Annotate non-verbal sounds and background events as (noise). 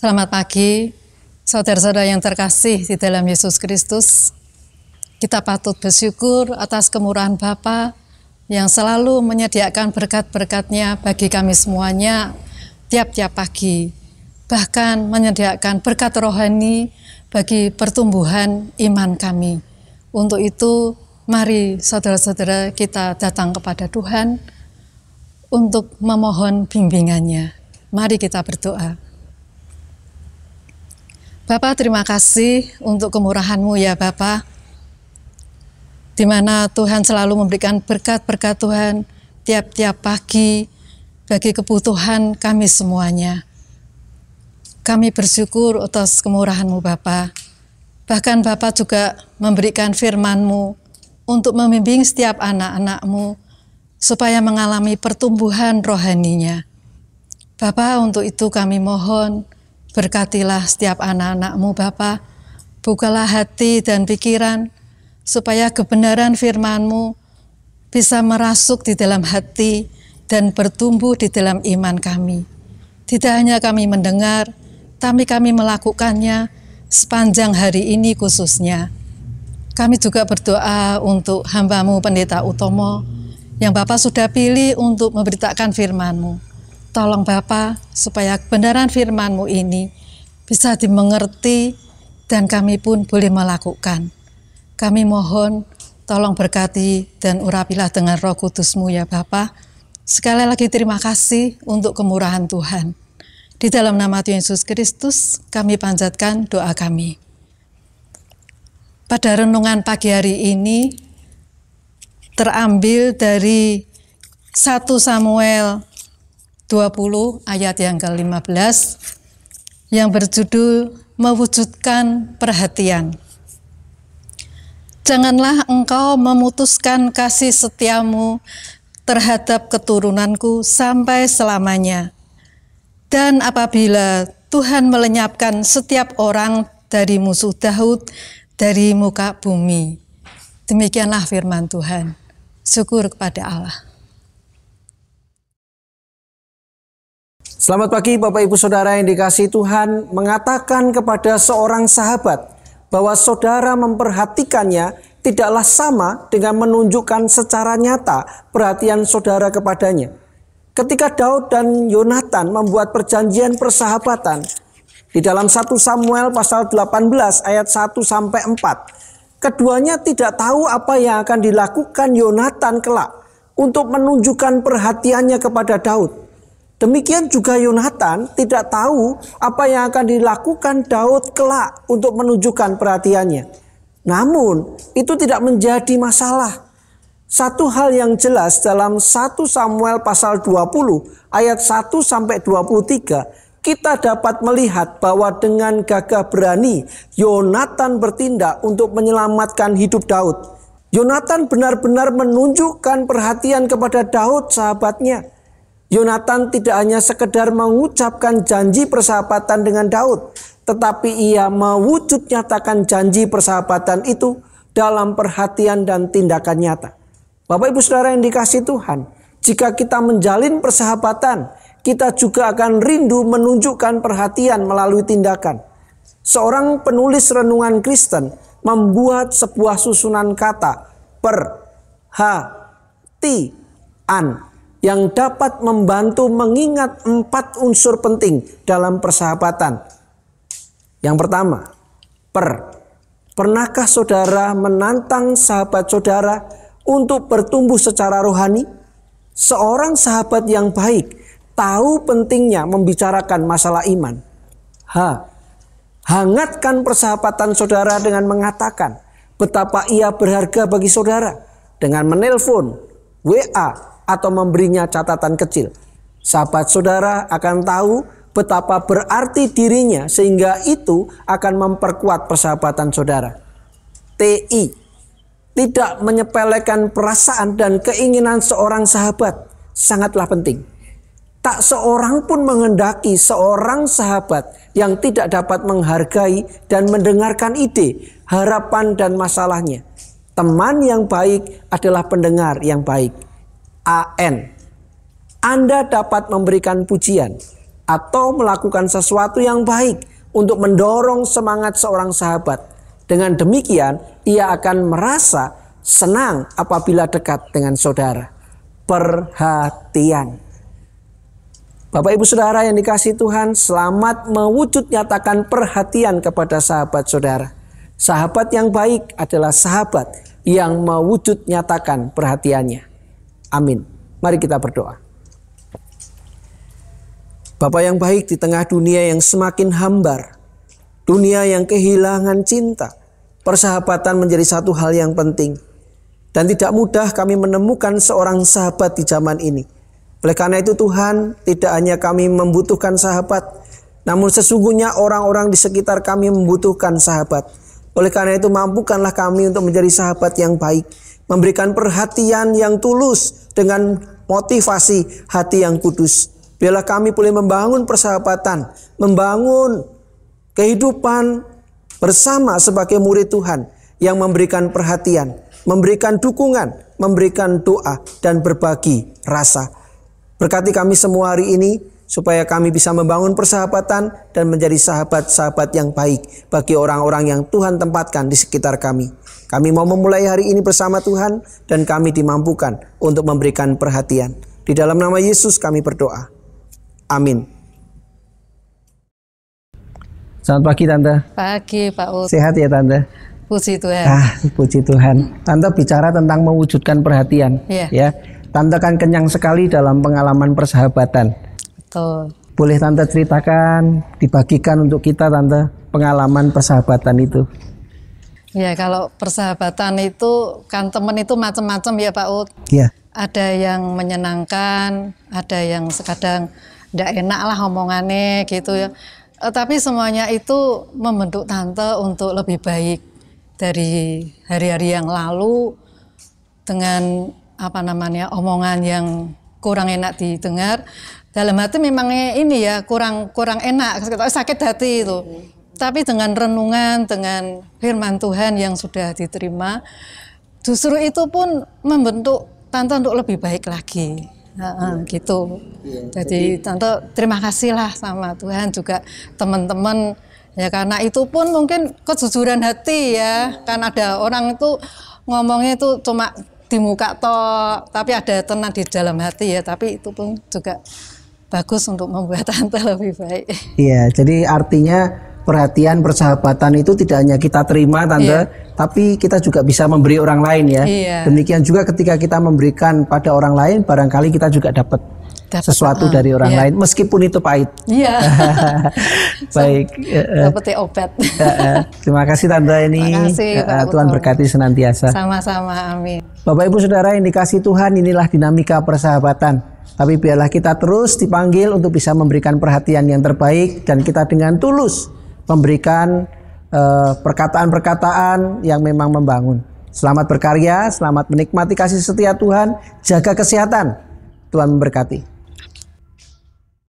Selamat pagi, saudara-saudara yang terkasih di dalam Yesus Kristus. Kita patut bersyukur atas kemurahan Bapa yang selalu menyediakan berkat-berkatnya bagi kami semuanya tiap-tiap pagi. Bahkan menyediakan berkat rohani bagi pertumbuhan iman kami. Untuk itu, mari saudara-saudara kita datang kepada Tuhan untuk memohon bimbingannya. Mari kita berdoa. Bapak terima kasih untuk kemurahanmu ya Bapak. Di mana Tuhan selalu memberikan berkat-berkat Tuhan tiap-tiap pagi bagi kebutuhan kami semuanya. Kami bersyukur atas kemurahanmu Bapa. Bapak. Bahkan Bapak juga memberikan Firmanmu untuk membimbing setiap anak anakmu supaya mengalami pertumbuhan rohaninya. Bapak untuk itu kami mohon, Berkatilah setiap anak-anakmu Bapa, bukalah hati dan pikiran, supaya kebenaran firman-Mu bisa merasuk di dalam hati dan bertumbuh di dalam iman kami. Tidak hanya kami mendengar, tapi kami melakukannya sepanjang hari ini khususnya. Kami juga berdoa untuk hambamu Pendeta Utomo, yang Bapak sudah pilih untuk memberitakan firman-Mu. Tolong Bapa supaya kebenaran firman-Mu ini bisa dimengerti dan kami pun boleh melakukan. Kami mohon tolong berkati dan urapilah dengan roh kudus ya Bapa. Sekali lagi terima kasih untuk kemurahan Tuhan. Di dalam nama Tuhan Yesus Kristus kami panjatkan doa kami. Pada renungan pagi hari ini terambil dari 1 Samuel 20 ayat yang ke-15 yang berjudul mewujudkan perhatian. Janganlah engkau memutuskan kasih setiamu terhadap keturunanku sampai selamanya. Dan apabila Tuhan melenyapkan setiap orang dari musuh Daud dari muka bumi. Demikianlah firman Tuhan. Syukur kepada Allah. Selamat pagi Bapak Ibu Saudara yang dikasih Tuhan mengatakan kepada seorang sahabat bahwa saudara memperhatikannya tidaklah sama dengan menunjukkan secara nyata perhatian saudara kepadanya. Ketika Daud dan Yonatan membuat perjanjian persahabatan di dalam 1 Samuel pasal 18 ayat 1 sampai 4, keduanya tidak tahu apa yang akan dilakukan Yonatan kelak untuk menunjukkan perhatiannya kepada Daud. Demikian juga Yonatan tidak tahu apa yang akan dilakukan Daud kelak untuk menunjukkan perhatiannya. Namun itu tidak menjadi masalah. Satu hal yang jelas dalam 1 Samuel pasal 20 ayat 1 sampai 23 kita dapat melihat bahwa dengan gagah berani Yonatan bertindak untuk menyelamatkan hidup Daud. Yonatan benar-benar menunjukkan perhatian kepada Daud sahabatnya Yonatan tidak hanya sekedar mengucapkan janji persahabatan dengan Daud, tetapi ia mewujud nyatakan janji persahabatan itu dalam perhatian dan tindakan nyata. Bapak Ibu Saudara yang dikasih Tuhan, jika kita menjalin persahabatan, kita juga akan rindu menunjukkan perhatian melalui tindakan. Seorang penulis renungan Kristen membuat sebuah susunan kata per ha ti an yang dapat membantu mengingat empat unsur penting dalam persahabatan. Yang pertama, per. Pernahkah saudara menantang sahabat saudara untuk bertumbuh secara rohani? Seorang sahabat yang baik tahu pentingnya membicarakan masalah iman. H. Hangatkan persahabatan saudara dengan mengatakan betapa ia berharga bagi saudara dengan menelpon, WA, atau memberinya catatan kecil. Sahabat saudara akan tahu betapa berarti dirinya sehingga itu akan memperkuat persahabatan saudara. TI tidak menyepelekan perasaan dan keinginan seorang sahabat sangatlah penting. Tak seorang pun menghendaki seorang sahabat yang tidak dapat menghargai dan mendengarkan ide, harapan, dan masalahnya. Teman yang baik adalah pendengar yang baik. AN. Anda dapat memberikan pujian atau melakukan sesuatu yang baik untuk mendorong semangat seorang sahabat. Dengan demikian, ia akan merasa senang apabila dekat dengan saudara. Perhatian. Bapak ibu saudara yang dikasih Tuhan, selamat mewujud nyatakan perhatian kepada sahabat saudara. Sahabat yang baik adalah sahabat yang mewujud nyatakan perhatiannya. Amin. Mari kita berdoa. Bapak yang baik di tengah dunia yang semakin hambar, dunia yang kehilangan cinta, persahabatan menjadi satu hal yang penting. Dan tidak mudah kami menemukan seorang sahabat di zaman ini. Oleh karena itu Tuhan, tidak hanya kami membutuhkan sahabat, namun sesungguhnya orang-orang di sekitar kami membutuhkan sahabat. Oleh karena itu mampukanlah kami untuk menjadi sahabat yang baik, memberikan perhatian yang tulus, dengan motivasi hati yang kudus. Biarlah kami boleh membangun persahabatan, membangun kehidupan bersama sebagai murid Tuhan yang memberikan perhatian, memberikan dukungan, memberikan doa dan berbagi rasa. Berkati kami semua hari ini supaya kami bisa membangun persahabatan dan menjadi sahabat-sahabat yang baik bagi orang-orang yang Tuhan tempatkan di sekitar kami. Kami mau memulai hari ini bersama Tuhan dan kami dimampukan untuk memberikan perhatian. Di dalam nama Yesus kami berdoa. Amin. Selamat pagi Tante. Pagi Pak Ut. Sehat ya Tante. Puji Tuhan. Ah, puji Tuhan. Tante bicara tentang mewujudkan perhatian. Yeah. Ya. Tante kan kenyang sekali dalam pengalaman persahabatan Betul. Boleh Tante ceritakan, dibagikan untuk kita Tante pengalaman persahabatan itu. Ya kalau persahabatan itu kan teman itu macam-macam ya Pak Ut. Iya. Ada yang menyenangkan, ada yang sekadang tidak enak lah omongannya gitu ya. Eh, tapi semuanya itu membentuk tante untuk lebih baik dari hari-hari yang lalu dengan apa namanya omongan yang kurang enak didengar dalam hati memangnya ini ya kurang kurang enak sakit hati itu tapi dengan renungan dengan firman Tuhan yang sudah diterima justru itu pun membentuk tante untuk lebih baik lagi mm-hmm. gitu ya, jadi tapi... tante terima kasih lah sama Tuhan juga teman-teman ya karena itu pun mungkin kejujuran hati ya kan ada orang itu ngomongnya itu cuma di muka toh tapi ada tenang di dalam hati ya. Tapi itu pun juga bagus untuk membuat (laughs) tante lebih baik. Iya, jadi artinya perhatian persahabatan itu tidak hanya kita terima tante, iya. tapi kita juga bisa memberi orang lain ya. Iya. Demikian juga ketika kita memberikan pada orang lain, barangkali kita juga dapat Dapat, sesuatu uh, dari orang yeah. lain meskipun itu pahit. Iya. Yeah. (laughs) Baik. seperti eh, eh. obat. Eh, Terima kasih Tante ini. Terima kasih, Tuhan berkati senantiasa. Sama-sama, amin. Bapak Ibu Saudara yang dikasih Tuhan, inilah dinamika persahabatan. Tapi biarlah kita terus dipanggil untuk bisa memberikan perhatian yang terbaik dan kita dengan tulus memberikan perkataan-perkataan yang memang membangun. Selamat berkarya, selamat menikmati kasih setia Tuhan, jaga kesehatan. Tuhan memberkati.